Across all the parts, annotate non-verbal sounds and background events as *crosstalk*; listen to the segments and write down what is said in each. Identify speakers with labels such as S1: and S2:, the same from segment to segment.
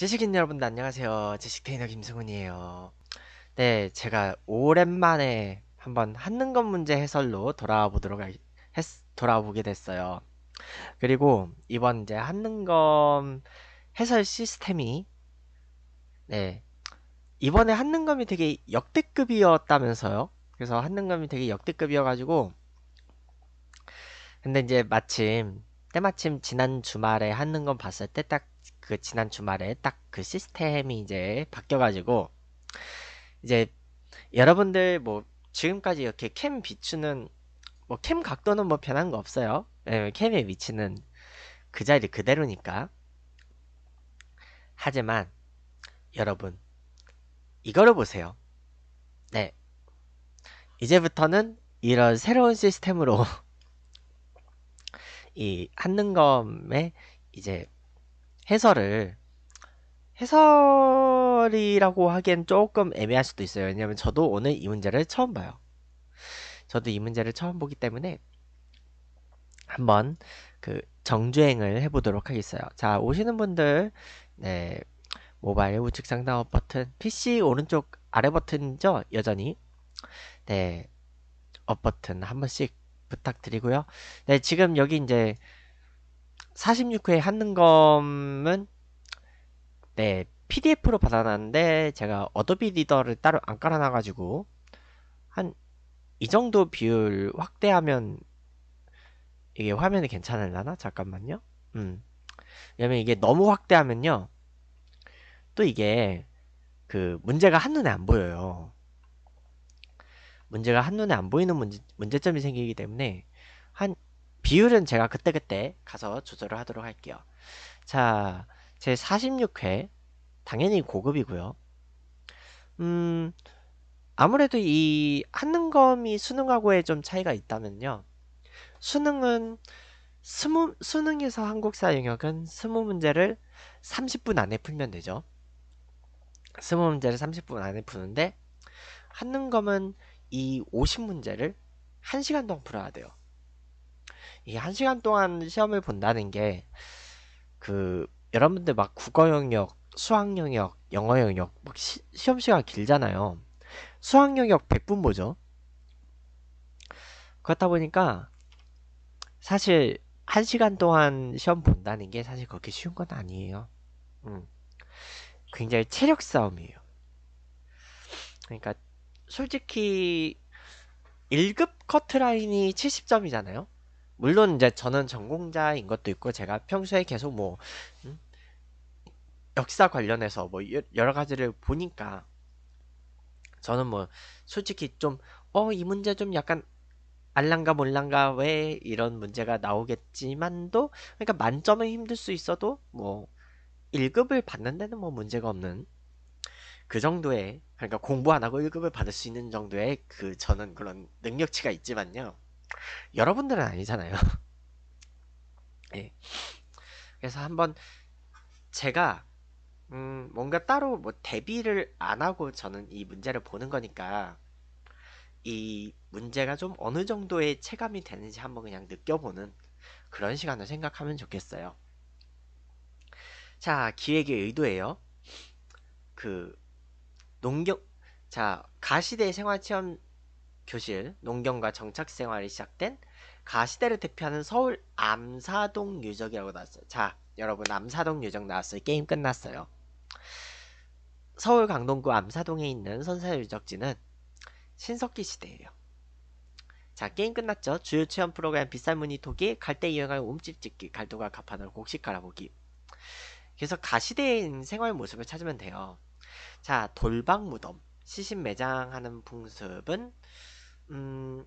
S1: 지식인 여러분들 안녕하세요. 지식 테이너 김승훈이에요. 네, 제가 오랜만에 한번 한능건 문제 해설로 돌아와 보도록 했, 돌아오게 됐어요. 그리고 이번 이제 한능검 해설 시스템이 네 이번에 한능검이 되게 역대급이었다면서요. 그래서 한능검이 되게 역대급이어가지고 근데 이제 마침 때마침 지난 주말에 한능검 봤을 때딱 그 지난 주말에 딱 그 시스템이 이제 바뀌어가지고 이제 여러분들 뭐 지금까지 이렇게 캠 비추는 뭐 캠 각도는 뭐 변한 거 없어요. 예, 캠의 위치는 그 자리 그대로니까. 하지만 여러분 이거를 보세요. 네. 이제부터는 이런 새로운 시스템으로 *laughs* 이 한능검의 이제 해설을 해설이라고 하기엔 조금 애매할 수도 있어요. 왜냐면 저도 오늘 이 문제를 처음 봐요. 저도 이 문제를 처음 보기 때문에 한번 그 정주행을 해보도록 하겠어요. 자, 오시는 분들, 네, 모바일 우측 상단 버튼, PC 오른쪽 아래 버튼이죠? 여전히. 네, 업 버튼 한 번씩 부탁드리고요. 네, 지금 여기 이제 46회 한는검은네 PDF로 받아놨는데 제가 어도비 리더를 따로 안 깔아놔가지고 한 이 정도 비율 확대하면 이게 화면이 괜찮을라나? 잠깐만요. 음. 왜냐면 이게 너무 확대하면요. 또 이게 그 문제가 한눈에 안 보여요. 문제가 한눈에 안 보이는 문제, 문제점이 생기기 때문에 한 비율은 제가 그때그때 가서 조절을 하도록 할게요. 자, 제 46회 당연히 고급이고요. 음, 아무래도 이 한능검이 수능하고의 좀 차이가 있다면요. 수능은 스무, 수능에서 한국사 영역은 스무 문제를 30분 안에 풀면 되죠. 스무 문제를 30분 안에 푸는데 한능검은 이 50문제를 1시간 동안 풀어야 돼요. 이게 한 시간 동안 시험을 본다는 게 그 여러분들 막 국어 영역, 수학 영역, 영어 영역 막 시, 시험 시간 길잖아요. 수학 영역 1 0 0분보죠 그렇다 보니까 사실 한 시간 동안 시험 본다는 게 사실 그렇게 쉬운 건 아니에요. 음. 굉장히 체력 싸움이에요. 그러니까 솔직히 1급 커트라인이 70점이잖아요. 물론 이제 저는 전공자인 것도 있고 제가 평소에 계속 뭐 음? 역사 관련해서 뭐 여러 가지를 보니까 저는 뭐 솔직히 좀 어 이 문제 좀 약간 알랑가 몰랑가 왜 이런 문제가 나오겠지만도 그러니까 만점은 힘들 수 있어도 뭐 1급을 받는 데는 뭐 문제가 없는 그 정도의 그러니까 공부 안 하고 1급을 받을 수 있는 정도의 그 저는 그런 능력치가 있지만요. 여러분들은 아니잖아요. *laughs* 예. 그래서 한번 제가 음, 뭔가 따로 뭐 대비를 안 하고 저는 이 문제를 보는 거니까 이 문제가 좀 어느 정도의 체감이 되는지 한번 그냥 느껴보는 그런 시간을 생각하면 좋겠어요. 자, 기획의 의도예요. 그 농경 자, 가시대 생활체험 교실, 농경과 정착 생활이 시작된 가시대를 대표하는 서울 암사동 유적이라고 나왔어요. 자, 여러분 암사동 유적 나왔어요. 게임 끝났어요. 서울 강동구 암사동에 있는 선사 유적지는 신석기 시대예요. 자, 게임 끝났죠? 주요 체험 프로그램 비싼 무늬 토기, 갈대 이용할 움집 찍기 갈도가 갑판을 곡식 갈아보기. 그래서 가시대인 생활 모습을 찾으면 돼요. 자, 돌방 무덤, 시신 매장하는 풍습은 음.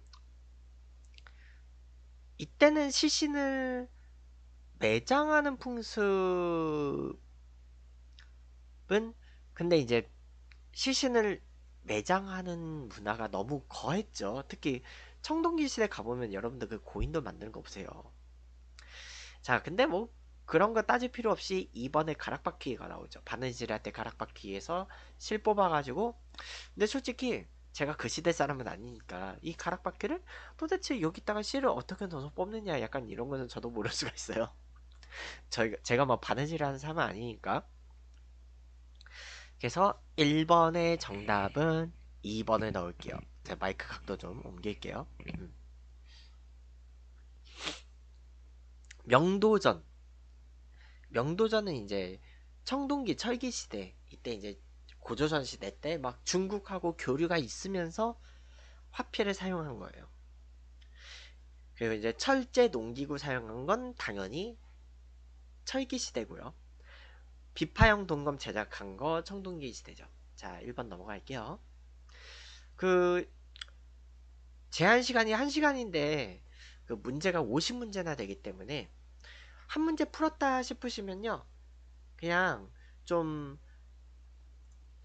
S1: 이때는 시신을 매장하는 풍습은 근데 이제 시신을 매장하는 문화가 너무 거했죠. 특히 청동기실에 가보면 여러분들 그 고인도 만드는 거 보세요. 자, 근데 뭐 그런 거 따질 필요 없이 이번에 가락바퀴가 나오죠. 바느질 할때 가락바퀴에서 실 뽑아가지고 근데 솔직히 제가 그 시대 사람은 아니니까 이 가락바퀴를 도대체 여기다가 씨를 어떻게 넣어서 뽑느냐 약간 이런 거는 저도 모를 수가 있어요. *laughs* 저희가 제가 뭐 바느질을 하는 사람은 아니니까. 그래서 1번의 정답은 2번을 넣을게요. 제 마이크 각도 좀 옮길게요. 음. 명도전. 명도전은 이제 청동기 철기 시대 이때 이제 고조선 시대 때 막 중국하고 교류가 있으면서 화폐를 사용한 거예요. 그리고 이제 철제 농기구 사용한 건 당연히 철기 시대고요. 비파형 동검 제작한 거 청동기 시대죠. 자, 1번 넘어갈게요. 그 제한 시간이 1시간인데 그 문제가 50문제나 되기 때문에 한 문제 풀었다 싶으시면요. 그냥 좀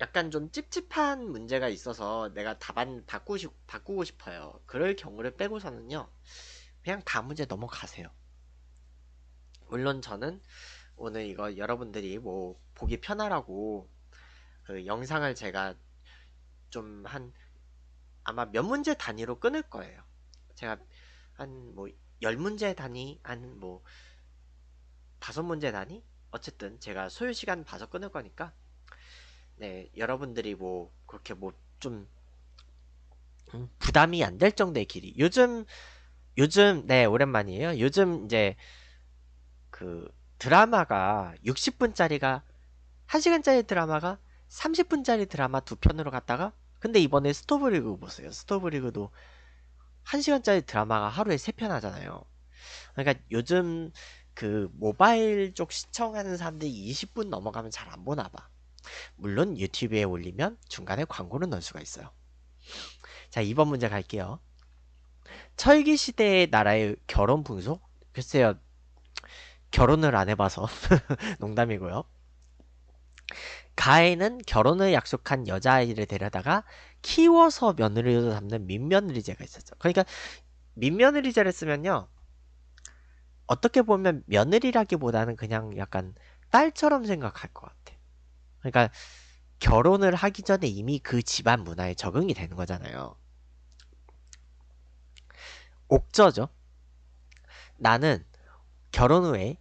S1: 약간 좀 찝찝한 문제가 있어서 내가 답안 바꾸시, 바꾸고 싶어요. 그럴 경우를 빼고서는요. 그냥 다 문제 넘어가세요. 물론 저는 오늘 이거 여러분들이 뭐 보기 편하라고 그 영상을 제가 좀 한 아마 몇 문제 단위로 끊을 거예요. 제가 한 뭐 열문제 단위, 한 뭐 다섯 문제 단위? 어쨌든 제가 소요시간 봐서 끊을 거니까 네, 여러분들이 뭐 그렇게 뭐좀 음, 부담이 안 될 정도의 길이. 요즘 요즘 네 오랜만이에요. 요즘 이제 그 드라마가 60분짜리가 1시간짜리 드라마가 30분짜리 드라마 두 편으로 갔다가 근데 이번에 스토브리그 보세요. 스토브리그도 1시간짜리 드라마가 하루에 세편 하잖아요. 그러니까 요즘 그 모바일 쪽 시청하는 사람들이 20분 넘어가면 잘 안 보나 봐. 물론 유튜브에 올리면 중간에 광고를 넣을 수가 있어요. 자 2번 문제 갈게요. 철기시대의 나라의 결혼 풍속? 글쎄요. 결혼을 안 해봐서 *laughs* 농담이고요. 가해는 결혼을 약속한 여자아이를 데려다가 키워서 며느리로 삼는 민며느리제가 있었죠. 그러니까 민며느리제를 쓰면요. 어떻게 보면 며느리라기보다는 그냥 약간 딸처럼 생각할 것 같아. 요 그러니까 결혼을 하기 전에 이미 그 집안 문화에 적응이 되는 거잖아요. 옥저죠. 나는 결혼 후에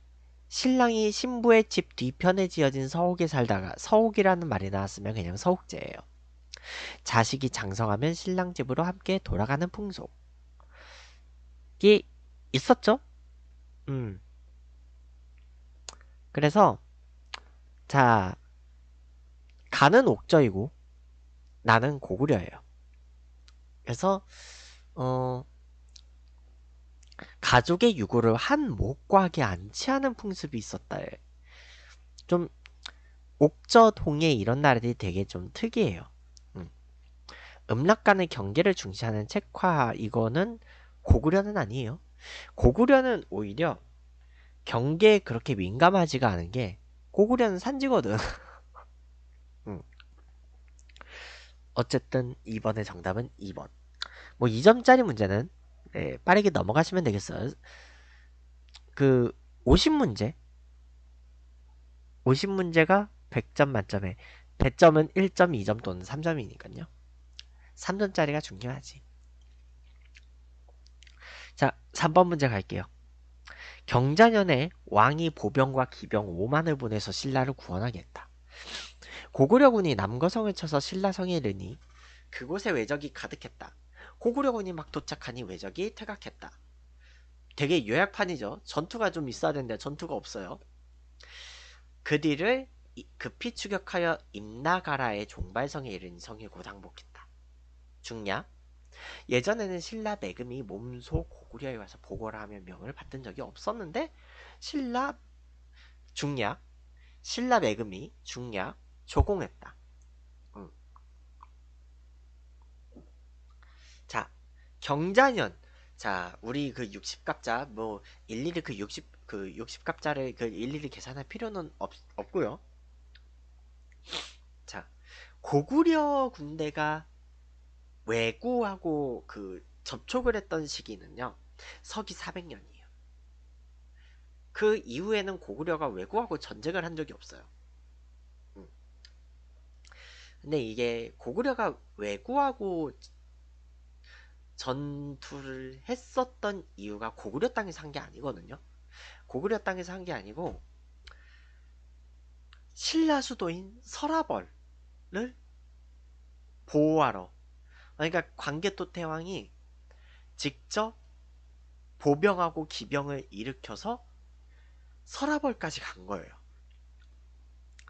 S1: 신랑이 신부의 집 뒤편에 지어진 서옥에 살다가 서옥이라는 말이 나왔으면 그냥 서옥제예요. 자식이 장성하면 신랑 집으로 함께 돌아가는 풍속이 있었죠. 음. 그래서 자 가는 옥저이고 나는 고구려예요. 그래서 어 가족의 유골을 한목하게 안치하는 풍습이 있었다. 좀 옥저 동해 이런 나라들이 되게 좀 특이해요. 음. 음락 간의 경계를 중시하는 책화 이거는 고구려는 아니에요. 고구려는 오히려 경계에 그렇게 민감하지가 않은 게 고구려는 산지거든. *laughs* 어쨌든 2번의 정답은 2번. 뭐 2점짜리 문제는 네, 빠르게 넘어가시면 되겠어요. 그 50문제 50문제가 100점 만점에 100점은 1점, 2점 또는 3점이니까요. 3점짜리가 중요하지. 자, 3번 문제 갈게요. 경자년에 왕이 보병과 기병 5만을 보내서 신라를 구원하게했다 고구려군이 남거성을 쳐서 신라성에 이르니 그곳에 외적이 가득했다. 고구려군이 막 도착하니 외적이 퇴각했다. 되게 요약판이죠. 전투가 좀 있어야 되는데 전투가 없어요. 그 뒤를 급히 추격하여 임나가라의 종발성에 이른 르성이고 당복했다. 중냐? 예전에는 신라 매금이 몸소 고구려에 와서 보고를 하며 명을 받던 적이 없었는데 신라 중략 신라 매금이 중략 조공했다. 자, 경자년. 자, 우리 그 60갑자 뭐 일일이 그 60, 그 60갑자를 그 일일이 계산할 필요는 없, 없고요. 자, 고구려 군대가 왜구하고 그 접촉을 했던 시기는요. 서기 400년이에요. 그 이후에는 고구려가 왜구하고 전쟁을 한 적이 없어요. 근데 이게 고구려가 왜구하고 전투를 했었던 이유가 고구려 땅에서 한 게 아니거든요. 고구려 땅에서 한 게 아니고 신라 수도인 설라벌을 보호하러 그러니까 광개토 태왕이 직접 보병하고 기병을 일으켜서 설라벌까지간 거예요.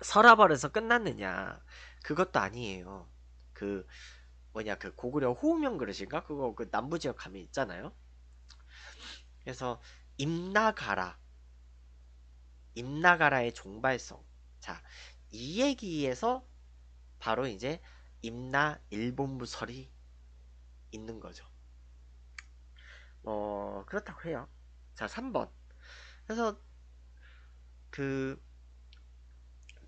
S1: 설라벌에서 끝났느냐 그것도 아니에요. 그 뭐냐 그 고구려 호우명 그릇인가 그거 그 남부 지역 가면 있잖아요. 그래서 임나가라 임나가라의 종발성 자 이 얘기에서 바로 이제 임나 일본부설이 있는 거죠. 어 그렇다고 해요. 자 3번 그래서 그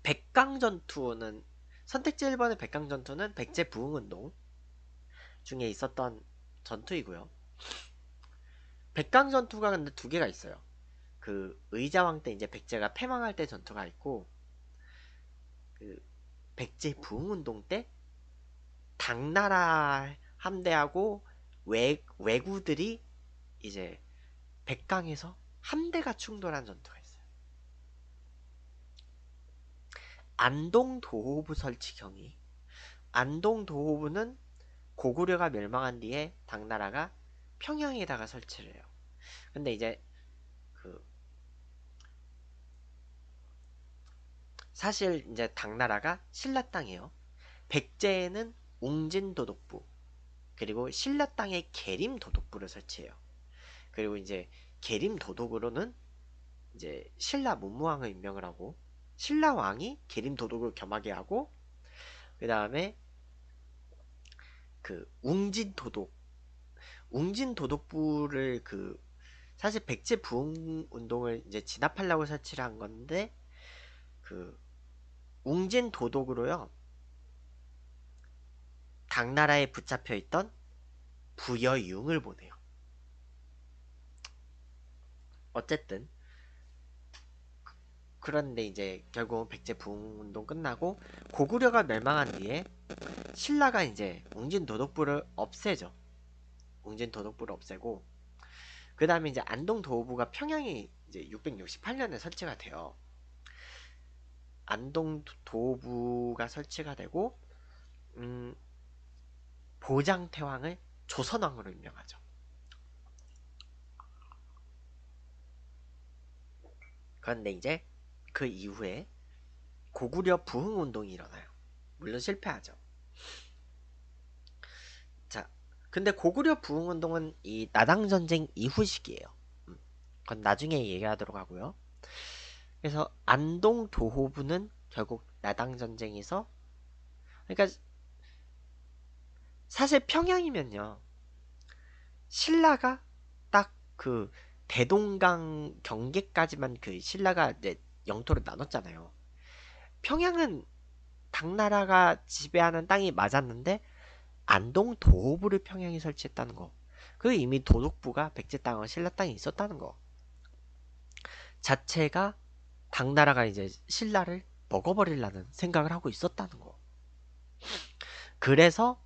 S1: 백강전투는 선택지 1번의 백강전투는 백제 부흥운동 중에 있었던 전투이고요. 백강전투가 근데 두 개가 있어요. 그 의자왕 때 이제 백제가 패망할 때 전투가 있고 그 백제 부흥운동 때 당나라 함대하고 외, 외구들이 이제 백강에서 함대가 충돌한 전투예요. 안동도호부 설치 경위 안동도호부는 고구려가 멸망한 뒤에 당나라가 평양에다가 설치를 해요. 근데 이제 그 사실 이제 당나라가 신라 땅이에요. 백제에는 웅진도독부 그리고 신라 땅에 계림도독부를 설치해요. 그리고 이제 계림도독으로는 이제 신라 문무왕을 임명을 하고 신라 왕이 계림 도독을 겸하게 하고 그 다음에 그 웅진 도독 웅진 도독부를 그 사실 백제 부흥 운동을 이제 진압하려고 설치를 한 건데 그 웅진 도독으로요 당나라에 붙잡혀 있던 부여융을 보내요. 어쨌든 그런데 이제 결국 은 백제 부흥운동 끝나고 고구려가 멸망한 뒤에 신라가 이제 웅진 도덕부를 없애죠. 웅진 도덕부를 없애고 그 다음에 이제 안동 도우부가 평양에 이제 668년에 설치가 돼요. 안동 도우부가 설치가 되고 음, 보장태왕을 조선왕으로 임명하죠. 그런데 이제 그 이후에 고구려 부흥운동이 일어나요. 물론 실패하죠. 자, 근데 고구려 부흥운동은 이 나당전쟁 이후 시기예요. 음, 그건 나중에 얘기하도록 하고요. 그래서 안동 도호부는 결국 나당전쟁에서 그러니까 사실 평양이면요. 신라가 딱 그 대동강 경계까지만 그 신라가 이제 영토를 나눴잖아요. 평양은 당나라가 지배하는 땅이 맞았는데 안동 도호부를 평양에 설치했다는 거. 그 이미 도독부가 백제 땅과 신라 땅이 있었다는 거. 자체가 당나라가 이제 신라를 먹어버리려는 생각을 하고 있었다는 거. 그래서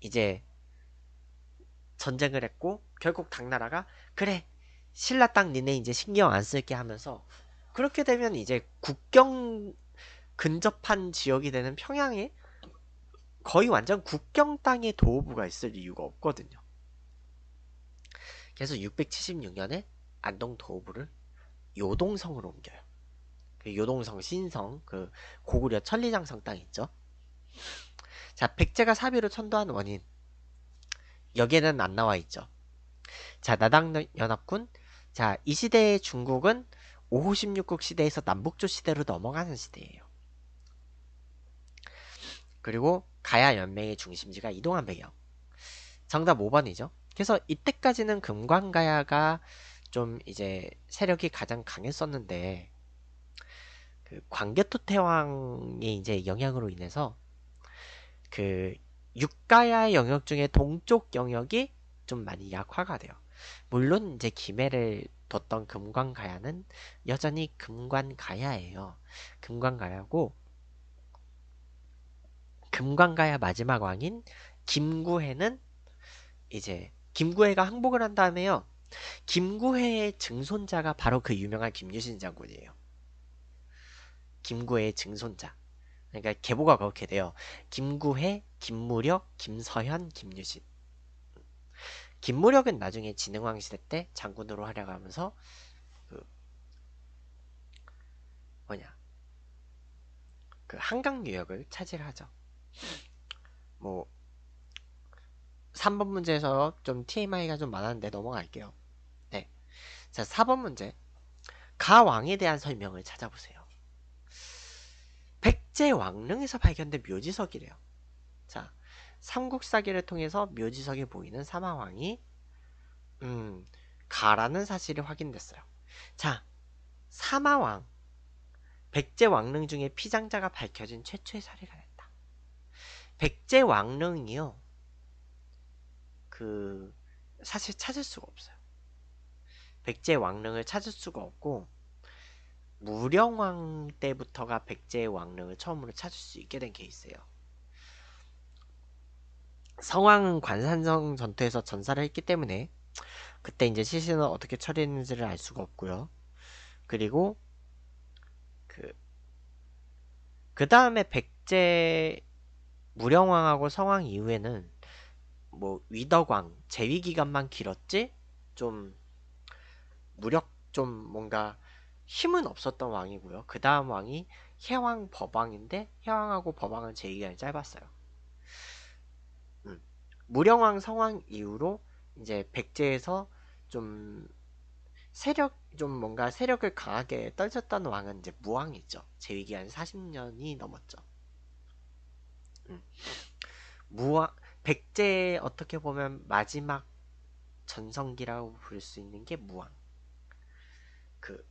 S1: 이제 전쟁을 했고 결국 당나라가 그래 신라 땅 니네 이제 신경 안 쓸게 하면서 그렇게 되면 이제 국경 근접한 지역이 되는 평양에 거의 완전 국경 땅에 도호부가 있을 이유가 없거든요. 그래서 676년에 안동 도호부를 요동성으로 옮겨요. 그 요동성, 신성, 그 고구려 천리장성 땅 있죠. 자, 백제가 사비로 천도한 원인. 여기에는 안 나와 있죠. 자, 나당 연합군. 자, 이 시대의 중국은 5 6국 시대에서 남북조 시대로 넘어가는 시대예요. 그리고 가야 연맹의 중심지가 이동한 배경. 정답 5번이죠. 그래서 이때까지는 금관가야가 좀 이제 세력이 가장 강했었는데 그 광개토 태왕의 이제 영향으로 인해서 그 육가야의 영역 중에 동쪽 영역이 좀 많이 약화가 돼요. 물론 이제 김해를 뒀던 금관가야는 여전히 금관가야예요. 금관가야고 금관가야 마지막 왕인 김구해는 이제 김구해가 항복을 한 다음에요. 김구해의 증손자가 바로 그 유명한 김유신 장군이에요. 김구해의 증손자. 그러니까 계보가 그렇게 돼요. 김구해, 김무력, 김서현, 김유신. 김무력은 나중에 진흥왕 시대 때 장군으로 활약하면서 그 뭐냐 그 한강 유역을 차지하죠. 뭐 3번 문제에서 좀 TMI가 좀 많았는데 넘어갈게요. 네. 자, 4번 문제. 가왕에 대한 설명을 찾아보세요. 백제왕릉에서 발견된 묘지석이래요. 삼국사기를 통해서 묘지석에 보이는 사마왕이 음, 가라는 사실이 확인됐어요. 자, 사마왕, 백제 왕릉 중에 피장자가 밝혀진 최초의 사례가 됐다. 백제 왕릉이요. 그 사실 찾을 수가 없어요. 백제 왕릉을 찾을 수가 없고 무령왕 때부터가 백제 왕릉을 처음으로 찾을 수 있게 된 케이스예요. 성황 관산성 전투에서 전사를 했기 때문에 그때 이제 시신을 어떻게 처리했는지를 알 수가 없고요. 그리고 그그 그 다음에 백제 무령왕하고 성왕 이후에는 뭐 위덕왕 재위 기간만 길었지 좀 무력 좀 뭔가 힘은 없었던 왕이고요. 그 다음 왕이 혜왕 법왕인데 혜왕하고 법왕은 재위기간이 짧았어요. 무령왕 성황 이후로 이제 백제에서 좀 세력 좀 뭔가 세력을 강하게 떨쳤던 왕은 이제 무왕이죠. 재위기한 40년이 넘었죠. 음. 무왕 백제 어떻게 보면 마지막 전성기라고 부를 수 있는 게 무왕. 그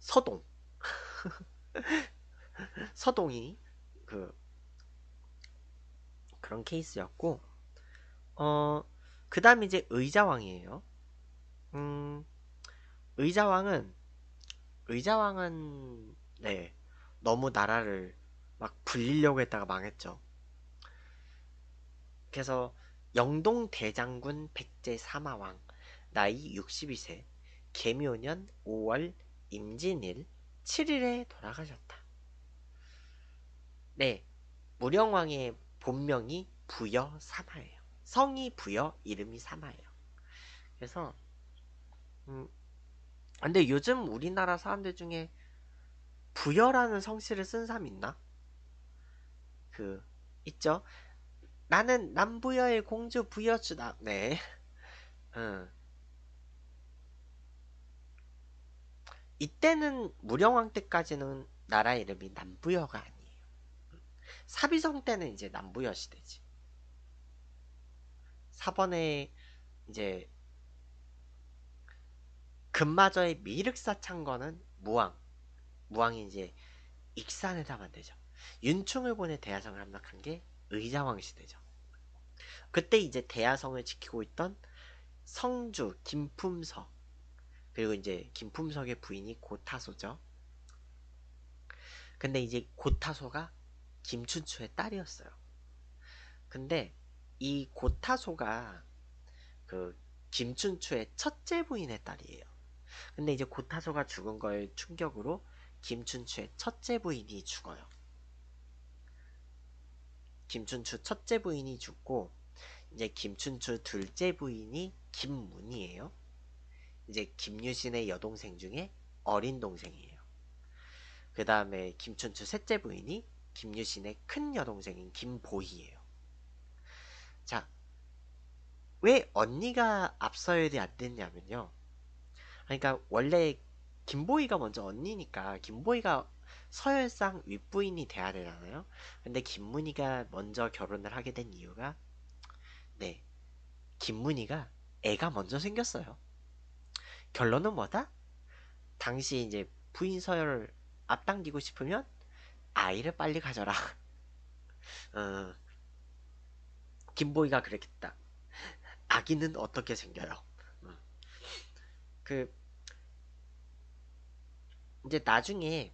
S1: 서동 *laughs* 서동이 그 그런 케이스였고 어, 그 다음 이제 의자왕이에요. 음, 의자왕은, 의자왕은, 네, 너무 나라를 막 불리려고 했다가 망했죠. 그래서 영동 대장군 백제 사마왕 나이 62세 개묘년 5월 임진일 7일에 돌아가셨다. 네, 무령왕의 본명이 부여 사마예요. 성이 부여 이름이 삼아요 그래서 음 근데 요즘 우리나라 사람들 중에 부여라는 성씨를 쓴 사람 있나? 그 있죠. 나는 남부여의 공주 부여주다. 네. 음. *laughs* 이때는 무령왕 때까지는 나라 이름이 남부여가 아니에요. 사비성 때는 이제 남부여 시대지. 4번에 이제 금마저의 미륵사 창건은 무왕 무왕이 이제 익산에다 만되죠 윤충을 보내 대하성을 함락한 게 의자왕 시대죠 그때 이제 대하성을 지키고 있던 성주 김품석 그리고 이제 김품석의 부인이 고타소죠 근데 이제 고타소가 김춘추의 딸이었어요 근데 이 고타소가 그 김춘추의 첫째 부인의 딸이에요. 근데 이제 고타소가 죽은 걸 충격으로 김춘추의 첫째 부인이 죽어요. 김춘추 첫째 부인이 죽고 이제 김춘추 둘째 부인이 김문이에요. 이제 김유신의 여동생 중에 어린 동생이에요. 그 다음에 김춘추 셋째 부인이 김유신의 큰 여동생인 김보희예요. 자, 왜 언니가 앞서야이안 됐냐면요. 그러니까 원래 김보이가 먼저 언니니까 김보이가 서열상 윗부인이 돼야 되잖아요. 근데 김문희가 먼저 결혼을 하게 된 이유가 네. 김문희가 애가 먼저 생겼어요. 결론은 뭐다? 당시 이제 부인 서열을 앞당기고 싶으면 아이를 빨리 가져라. *laughs* 어, 김보이가 그랬겠다. 아기는 어떻게 생겨요? 음. 그 이제 나중에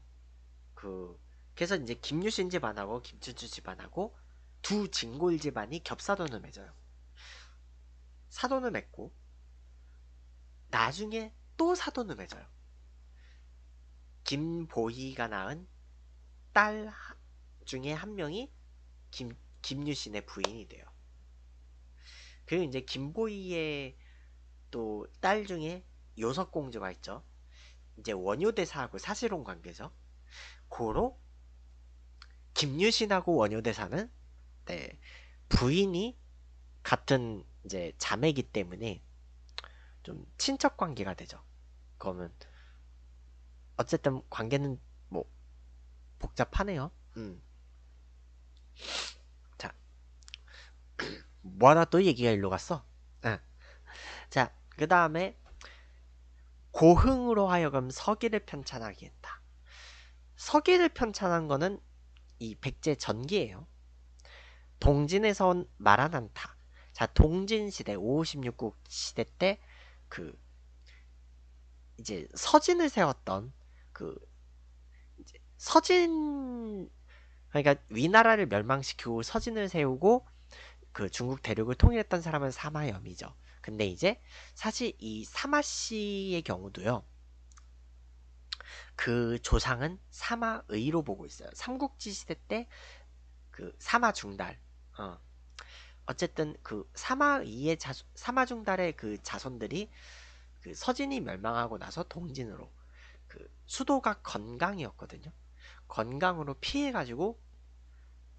S1: 그 그래서 이제 김유신 집안하고 김춘추 집안하고 두 진골 집안이 겹사돈을 맺어요. 사돈을 맺고 나중에 또 사돈을 맺어요. 김보희가 낳은 딸 중에 한 명이 김, 김유신의 부인이 돼요. 그 이제 김보희의또 딸 중에 요석공주가 있죠. 이제 원효대사하고 사실혼 관계죠. 고로 김유신하고 원효대사는 네, 부인이 같은 이제 자매기 이 때문에 좀 친척 관계가 되죠. 그거는 어쨌든 관계는 뭐 복잡하네요. 음. 뭐하나 또 얘기가 일로 갔어? 아. 자, 그 다음에 고흥으로 하여금 서기를 편찬하게 했다. 서기를 편찬한 거는 이 백제 전기예요. 동진에서 온 마라난타. 자, 동진 시대 556국 시대 때 그 이제 서진을 세웠던 그 서진 그러니까 위나라를 멸망시키고 서진을 세우고 그 중국 대륙을 통일했던 사람은 사마염이죠. 근데 이제 사실 이 사마 씨의 경우도요. 그 조상은 사마의로 보고 있어요. 삼국지 시대 때 그 사마 중달. 어. 어쨌든 그 사마의의 자손, 사마 중달의 그 자손들이 그 서진이 멸망하고 나서 동진으로 그 수도가 건강이었거든요. 건강으로 피해 가지고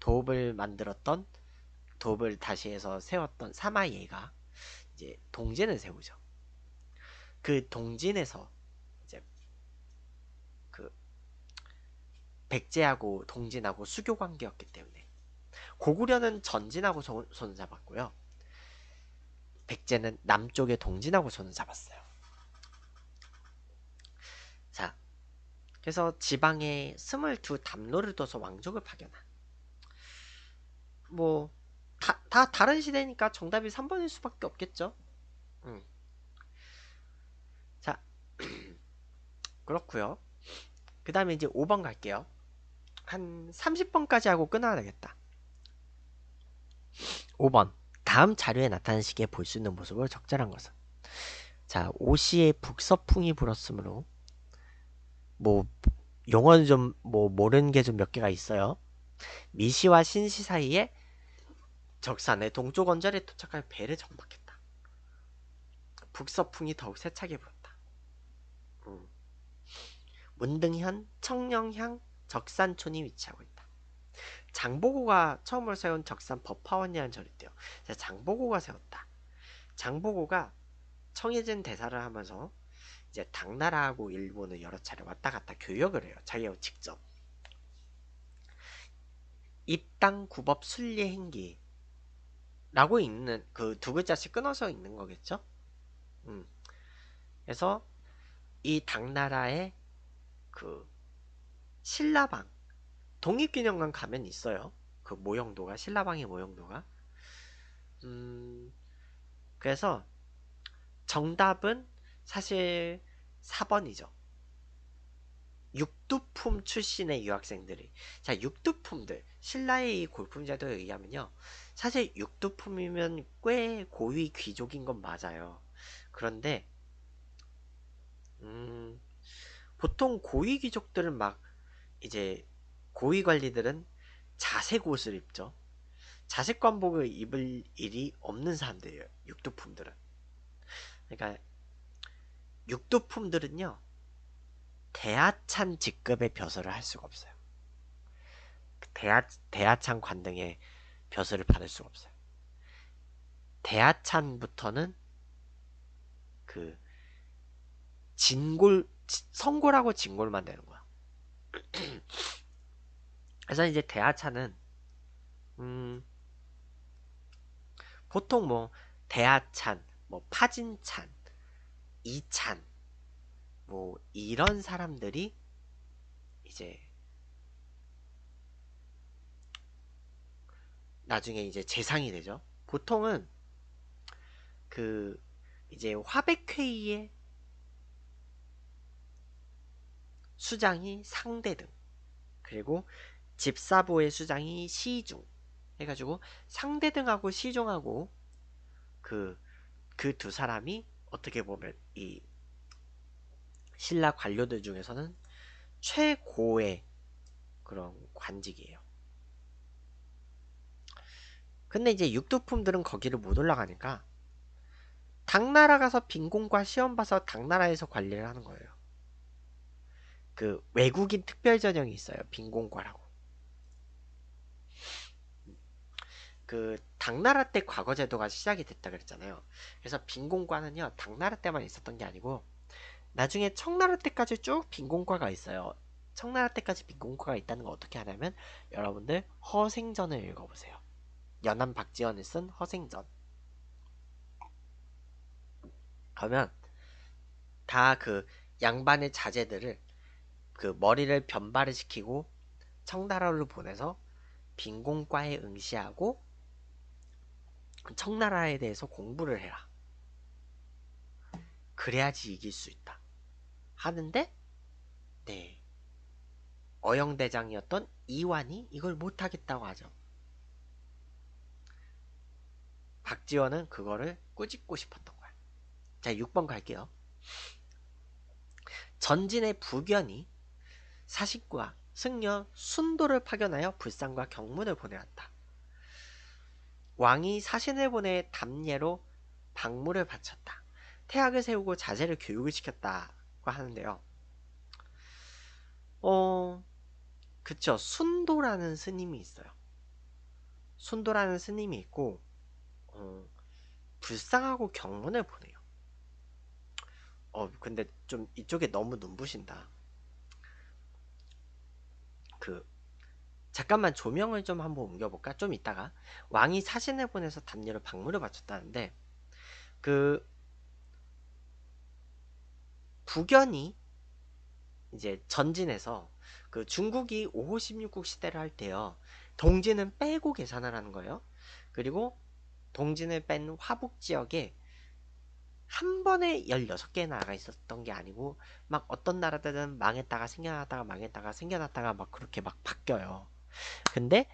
S1: 도읍을 만들었던 돕을 다시 해서 세웠던 사마예가 이제 동진을 세우죠. 그 동진에서 이제 그 백제하고 동진하고 수교 관계였기 때문에 고구려는 전진하고 소, 손을 잡았고요. 백제는 남쪽의 동진하고 손을 잡았어요. 자, 그래서 지방에 22 담로를 둬서 왕족을 파견한 뭐 다, 다 다른 시대니까 정답이 3번일 수밖에 없겠죠. 음. 자, *clears throat* 그렇구요그 다음에 이제 5번 갈게요. 한 30번까지 하고 끊어야 되겠다. 5번. 다음 자료에 나타난 시기에 볼 수 있는 모습을 적절한 것은. 자, 오시의 북서풍이 불었으므로, 뭐, 용어는 좀, 뭐, 모르는 게 좀 몇 개가 있어요. 미시와 신시 사이에 적산의 동쪽 언저리에 도착할 배를 정박했다. 북서풍이 더욱 세차게 불었다. 음. 문등현, 청령향, 적산촌이 위치하고 있다. 장보고가 처음으로 세운 적산 법화원이라는 절이 있대요. 장보고가 세웠다. 장보고가 청해진 대사를 하면서 이제 당나라하고 일본을 여러 차례 왔다 갔다 교역을 해요. 자기가 직접. 입당 구법 순례 행기 라고 있는 그 두 글자씩 끊어져 있는 거겠죠. 음. 그래서 이 당나라의 그 신라방 독립기념관 가면 있어요. 그 모형도가 신라방의 모형도가. 음. 그래서 정답은 사실 4번이죠. 육두품 출신의 유학생들이 자 육두품들 신라의 골품제도에 의하면요 사실 육두품이면 꽤 고위 귀족인 건 맞아요. 그런데 음, 보통 고위 귀족들은 막 이제 고위 관리들은 자색 옷을 입죠. 자색 관복을 입을 일이 없는 사람들이에요. 육두품들은. 그러니까 육두품들은요. 대하찬 직급의 벼슬을 할 수가 없어요. 그 대하, 대하찬 관등의 벼슬을 받을 수가 없어요. 대하찬부터는 그 진골 성골하고 진골만 되는 거야. *clears throat* 그래서 이제 대하찬은 음, 보통 뭐 대하찬, 뭐 파진찬, 이찬 뭐 이런 사람들이 이제 나중에 이제 재상이 되죠. 보통은 그 이제 화백회의의 수장이 상대등 그리고 집사부의 수장이 시중 해가지고 상대등하고 시중하고그 그 두 사람이 어떻게 보면 이 신라 관료들 중에서는 최고의 그런 관직이에요. 근데 이제 육두품들은 거기를 못 올라가니까 당나라 가서 빈곤과 시험 봐서 당나라에서 관리를 하는 거예요. 그 외국인 특별 전형이 있어요. 빈곤과라고그 당나라 때 과거 제도가 시작이 됐다 그랬잖아요. 그래서 빈곤과는요 당나라 때만 있었던 게 아니고 나중에 청나라 때까지 쭉빈곤과가 있어요. 청나라 때까지 빈곤과가 있다는 거 어떻게 하냐면 여러분들 허생전을 읽어보세요. 연암 박지원이쓴 허생전 그러면 다 그 양반의 자제들을 그 머리를 변발을 시키고 청나라로 보내서 빈공과에 응시하고 청나라에 대해서 공부를 해라. 그래야지 이길 수 있다. 하는데 네 어영대장이었던 이완이 이걸 못하겠다고 하죠. 박지원은 그거를 꾸짖고 싶었던 거야. 자, 6번 갈게요. 전진의 부견이 사식과 승려 순도를 파견하여 불상과 경문을 보내왔다. 왕이 사신을 보내 담례로 박물을 바쳤다. 태학을 세우고 자세를 교육을 시켰다고 하는데요. 어, 그쵸. 순도라는 스님이 있어요. 순도라는 스님이 있고 음, 불쌍하고 경문해보네요 어, 근데 좀 이쪽에 너무 눈부신다. 그 잠깐만 조명을 좀 한번 옮겨볼까? 좀 이따가 왕이 사신을 보내서 담요를 박물을 바쳤다는데 그 북연이 이제 전진해서 그 중국이 5호 16국 시대를 할 때요 동진은 빼고 계산을 하는 거예요 그리고 동진을 뺀 화북 지역에 한 번에 16개 나라가 있었던 게 아니고 막 어떤 나라들은 망했다가 생겨났다가 망했다가 생겨났다가 막 그렇게 막 바뀌어요. 근데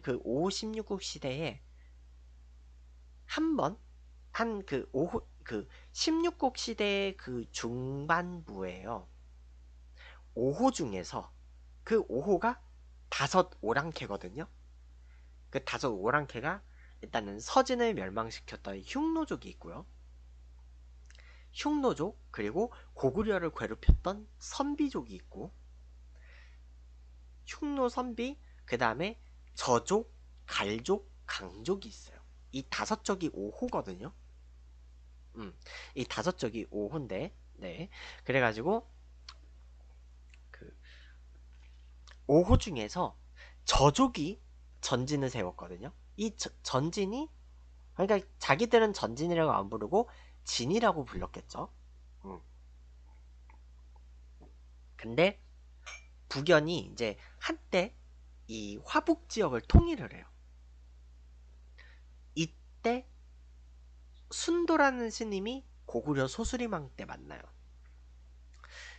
S1: 그런 그5 6국 시대에 한 번 한그5그 16국 그 시대의 그 중반부에요. 5호 중에서 그 5호가 다섯 오랑캐거든요. 그 다섯 오랑캐가 일단은 서진을 멸망시켰던 흉노족이 있고요. 흉노족 그리고 고구려를 괴롭혔던 선비족이 있고 흉노 선비 그 다음에 저족, 갈족, 강족이 있어요. 이 다섯 적이 5호거든요. 음, 이 다섯 적이 5호인데, 네. 그래가지고, 그, 5호 중에서 저족이 전진을 세웠거든요. 이 저, 전진이 그러니까 자기들은 전진이라고 안 부르고 진이라고 불렀겠죠. 음. 근데 북연이 이제 한때 이 화북 지역을 통일을 해요. 이때 순도라는 스님이 고구려 소수리망 때 만나요.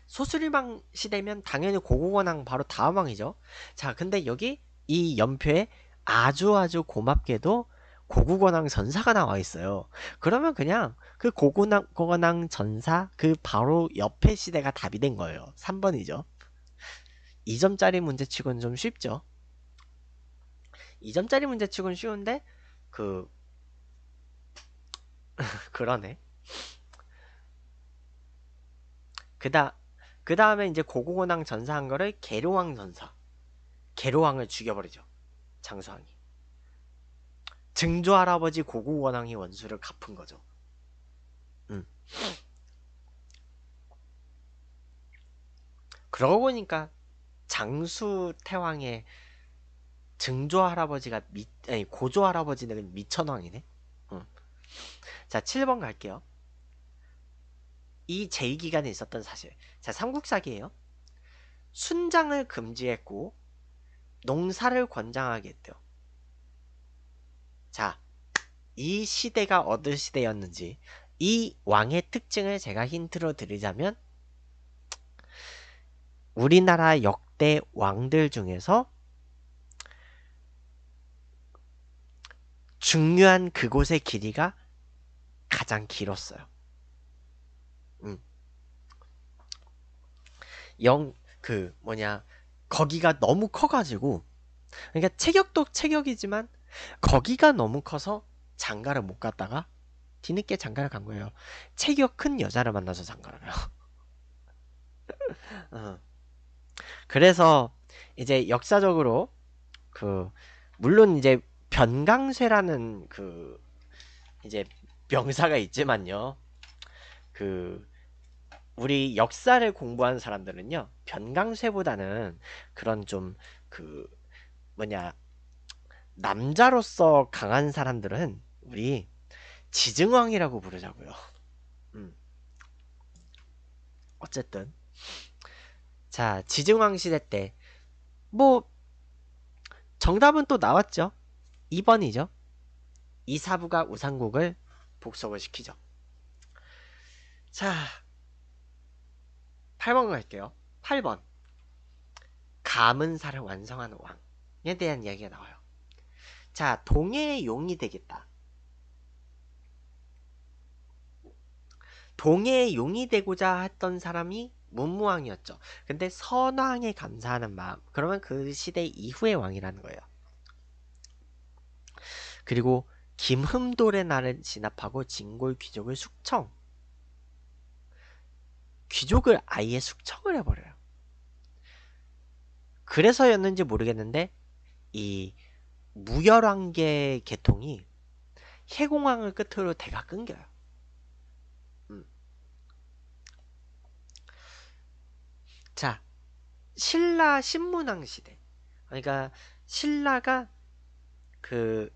S1: 소수리망 시대면 당연히 고구원왕 바로 다음 왕이죠. 자, 근데 여기 이 연표에 아주 아주 고맙게도 고구건왕 전사가 나와 있어요. 그러면 그냥 그 고구건왕 전사 그 바로 옆에 시대가 답이 된 거예요. 3번이죠. 2점짜리 문제치곤 좀 쉽죠. 2점짜리 문제치곤 쉬운데 그 *laughs* 그러네. 그다 그 다음에 이제 고구건왕 전사한 거를 계로왕 전사 계로왕을 죽여버리죠. 장수왕이. 증조 할아버지 고구 원왕이 원수를 갚은 거죠. 음. 그러고 보니까 장수 태왕의 증조 할아버지가 미, 아니 고조 할아버지는 미천왕이네. 음. 자, 7번 갈게요. 이 제의 기간에 있었던 사실. 자, 삼국사기예요. 순장을 금지했고 농사를 권장하게 했대요. 자, 이 시대가 어떤 시대였는지 이 왕의 특징을 제가 힌트로 드리자면 우리나라 역대 왕들 중에서 중요한 그곳의 길이가 가장 길었어요. 음. 영, 그, 뭐냐, 거기가 너무 커가지고 그러니까 체격도 체격이지만 거기가 너무 커서 장가를 못 갔다가 뒤늦게 장가를 간 거예요. 체격 큰 여자를 만나서 장가를 가요. *laughs* 어. 그래서 이제 역사적으로 그 물론 이제 변강쇠라는 그 이제 명사가 있지만요. 그 우리 역사를 공부한 사람들은요 변강쇠보다는 그런 좀 그 뭐냐 남자로서 강한 사람들은 우리 지증왕이라고 부르자고요. 음. 어쨌든 자 지증왕 시대 때 뭐 정답은 또 나왔죠. 2번이죠. 이사부가 우상국을 복속을 시키죠. 자 8번 갈게요. 8번. 감은사를 완성한 왕에 대한 이야기가 나와요. 자, 동해의 용이 되겠다. 동해의 용이 되고자 했던 사람이 문무왕이었죠. 근데 선왕에 감사하는 마음. 그러면 그 시대 이후의 왕이라는 거예요. 그리고 김흠돌의 나을 진압하고 진골 귀족을 숙청. 귀족을 아예 숙청을 해버려요. 그래서였는지 모르겠는데 이 무열왕계 계통이 해공왕을 끝으로 대가 끊겨요. 음. 자, 신라 신문왕 시대. 그러니까 신라가 그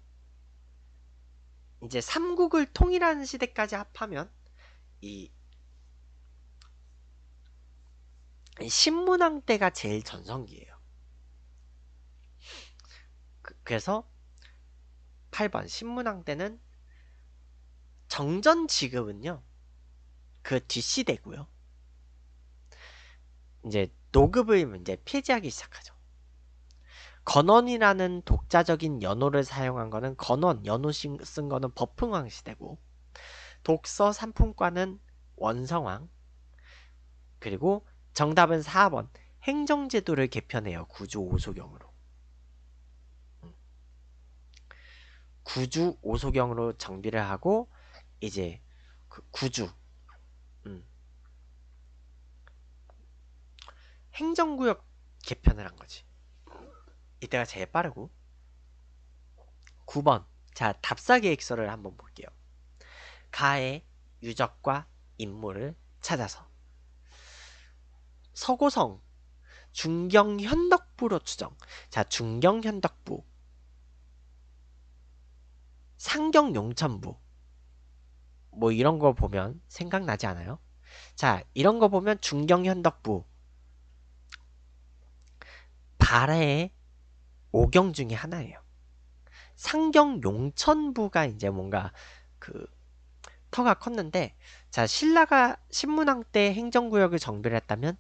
S1: 이제 삼국을 통일하는 시대까지 합하면 이 신문왕 때가 제일 전성기예요. 그, 래서 8번 신문왕 때는 정전 지급은요. 그 뒷시대고요. 이제 노급을 이제 폐지하기 시작하죠. 건원이라는 독자적인 연호를 사용한 거는 건원, 연호 쓴 거는 법흥왕 시대고 독서 삼품과는 원성왕 그리고 정답은 4번 행정제도를 개편해요. 구조 5소경으로. 구주 5소경으로 정비를 하고 이제 그 구주 음. 행정구역 개편을 한 거지. 이때가 제일 빠르고 9번 자 답사계획서를 한번 볼게요. 가의 유적과 임무를 찾아서 서고성, 중경현덕부로 추정. 자, 중경현덕부. 상경용천부. 뭐 이런 거 보면 생각나지 않아요? 자, 이런 거 보면 중경현덕부. 발해의 오경 중에 하나예요. 상경용천부가 이제 뭔가 그 터가 컸는데 자 신라가 신문왕 때 행정구역을 정비를 했다면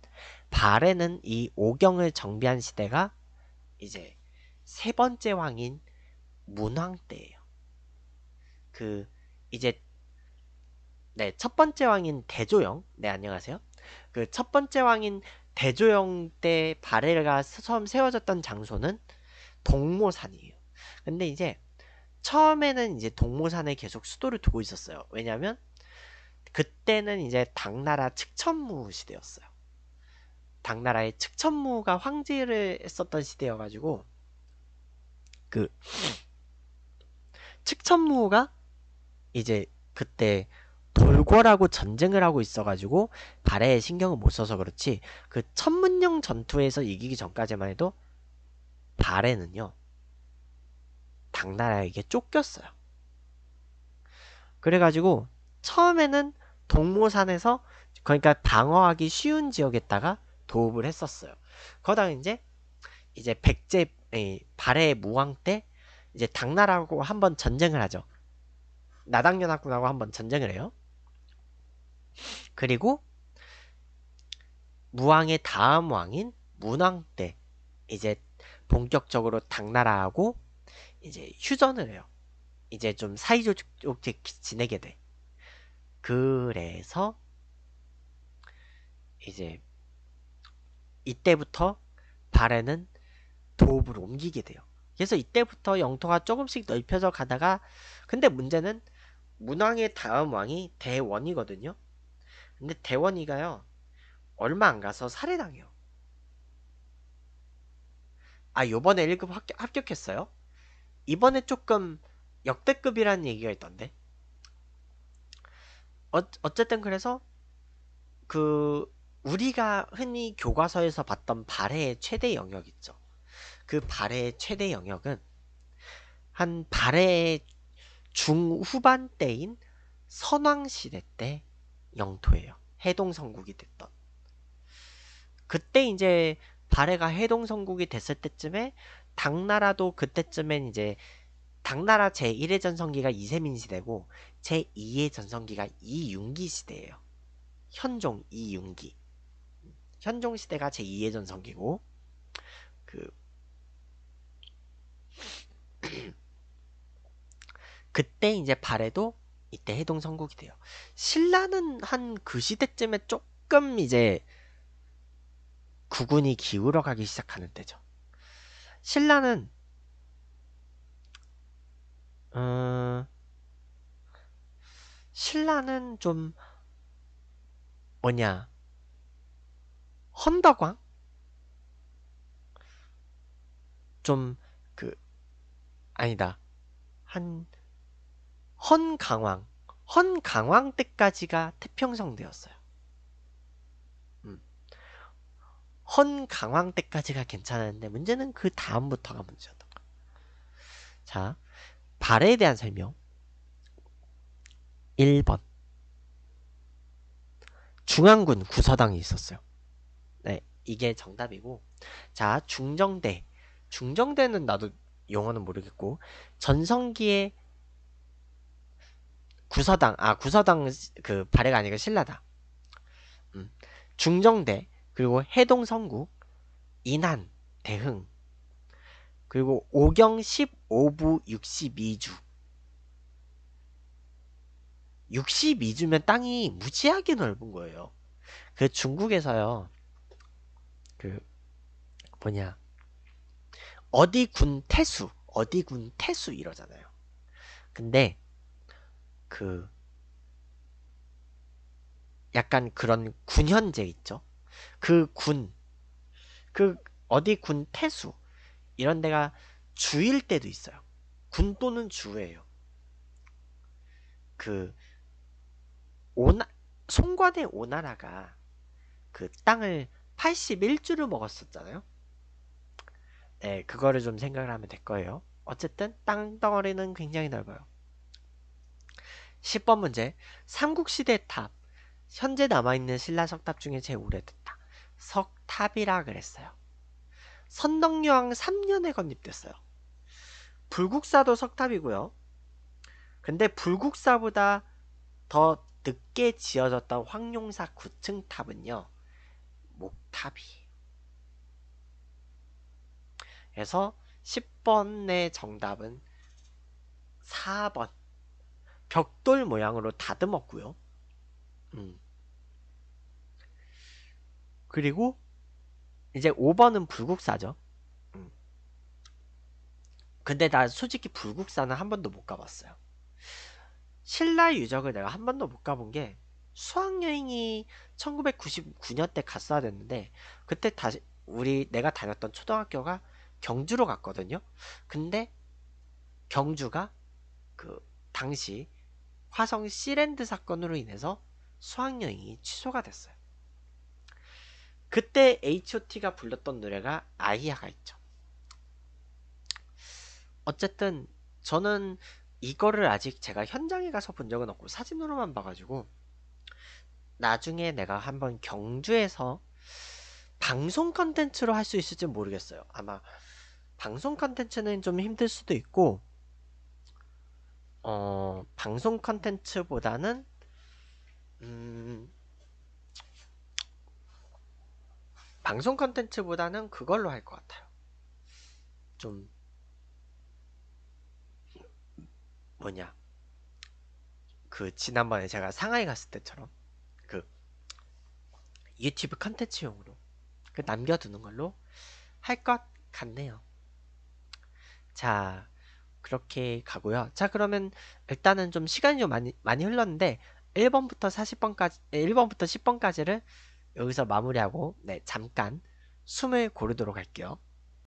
S1: 발해는 이 오경을 정비한 시대가 이제 세 번째 왕인 문왕 때예요. 그 이제 네첫 번째 왕인 대조영 네 안녕하세요. 그 첫 번째 왕인 대조영 때 발해가 처음 세워졌던 장소는 동모산이에요. 근데 이제 처음에는 이제 동무산에 계속 수도를 두고 있었어요. 왜냐면 그때는 이제 당나라 측천무 시대였어요. 당나라의 측천무가 황제를 했었던 시대여가지고 그 *sniffs* 측천무가 이제 그때 돌궐하고 전쟁을 하고 있어가지고 발에 해 신경을 못 써서 그렇지 그 천문령 전투에서 이기기 전까지만 해도 발해는요 당나라에게 쫓겼어요. 그래가지고 처음에는 동모산에서 그러니까 방어하기 쉬운 지역에다가 도읍을 했었어요. 거다 이제 이제 백제 발해 무왕 때 이제 당나라하고 한번 전쟁을 하죠. 나당연합군하고 한번 전쟁을 해요. 그리고 무왕의 다음 왕인 문왕 때 이제 본격적으로 당나라하고 이제 휴전을 해요. 이제 좀 사이좋게 지내게 돼. 그래서 이제 이때부터 발에는 도읍을 옮기게 돼요. 그래서 이때부터 영토가 조금씩 넓혀져 가다가 근데 문제는 문왕의 다음 왕이 대원이거든요. 근데 대원이가요. 얼마 안 가서 살해당해요. 아, 요번에 1급 합격, 합격했어요? 이번에 조금 역대급이라는 얘기가 있던데. 어, 어쨌든 그래서 그 우리가 흔히 교과서에서 봤던 발해의 최대 영역 있죠. 그 발해의 최대 영역은 한 발해의 중후반 때인 선왕시대 때 영토예요. 해동성국이 됐던. 그때 이제 발해가 해동성국이 됐을 때쯤에 당나라도 그때쯤엔 이제 당나라 제1의 전성기가 이세민 시대고 제2의 전성기가 이윤기 시대예요. 현종 이윤기. 현종 시대가 제2의 전성기고 그 *clears throat* 그때 이제 발해도 이때 해동 선국이 돼요. 신라는 한 그 시대쯤에 조금 이제 구군이 기울어가기 시작하는 때죠. 신라는 어, 신라는 좀 뭐냐 헌덕왕 좀 그 아니다 한 헌강왕 헌강왕 때까지가 태평성대였어요. 헌 강황 때까지가 괜찮았는데 문제는 그 다음부터가 문제였던 거야. 자, 발에 대한 설명. 1번. 중앙군 구서당이 있었어요. 네, 이게 정답이고. 자, 중정대. 중정대는 나도 용어는 모르겠고 전성기의 구서당 아 구서당 그 발해가 아니고 신라다. 음. 중정대 그리고 해동 성구, 인한, 대흥, 그리고 오경 15부 62주. 62주면 땅이 무지하게 넓은 거예요. 그 중국에서요. 그 뭐냐? 어디 군 태수, 어디 군 태수 이러잖아요. 근데 그 약간 그런 군현제 있죠? 그 군, 그 어디 군 태수 이런 데가 주일 때도 있어요. 군 또는 주예요. 그 오나 송과대 오나라가 그 땅을 81주를 먹었었잖아요. 네, 그거를 좀 생각을 하면 될 거예요. 어쨌든 땅 덩어리는 굉장히 넓어요. 10번 문제. 삼국시대 탑. 현재 남아있는 신라석탑 중에 제일 오래된 석탑이라 그랬어요. 선덕여왕 3년에 건립됐어요. 불국사도 석탑이고요. 근데 불국사보다 더 늦게 지어졌던 황룡사 9층 탑은요. 목탑이에요. 그래서 10번의 정답은 4번 벽돌 모양으로 다듬었고요. 음. 그리고 이제 5번은 불국사죠. 음. 근데 나 솔직히 불국사는 한 번도 못 가봤어요. 신라 유적을 내가 한 번도 못 가본 게 수학여행이 1999년 때 갔어야 됐는데 그때 다시 우리 내가 다녔던 초등학교가 경주로 갔거든요. 근데 경주가 그 당시 화성 시랜드 사건으로 인해서 수학여행이 취소가 됐어요. 그때 H.O.T가 불렀던 노래가 아이야가 있죠. 어쨌든 저는 이거를 아직 제가 현장에 가서 본 적은 없고 사진으로만 봐가지고 나중에 내가 한번 경주에서 방송 컨텐츠로 할 수 있을지 모르겠어요. 아마 방송 컨텐츠는 좀 힘들 수도 있고 어 방송 컨텐츠보다는 음 방송 컨텐츠보다는 그걸로 할 것 같아요. 좀 뭐냐 그 지난번에 제가 상하이 갔을 때처럼 그 유튜브 컨텐츠용으로 그 남겨두는 걸로 할 것 같네요. 자 그렇게 가고요. 자 그러면 일단은 좀 시간이 좀 많이 많이 흘렀는데 1번부터 40번까지 1번부터 10번까지를 여기서 마무리하고 네 잠깐 숨을 고르도록 할게요.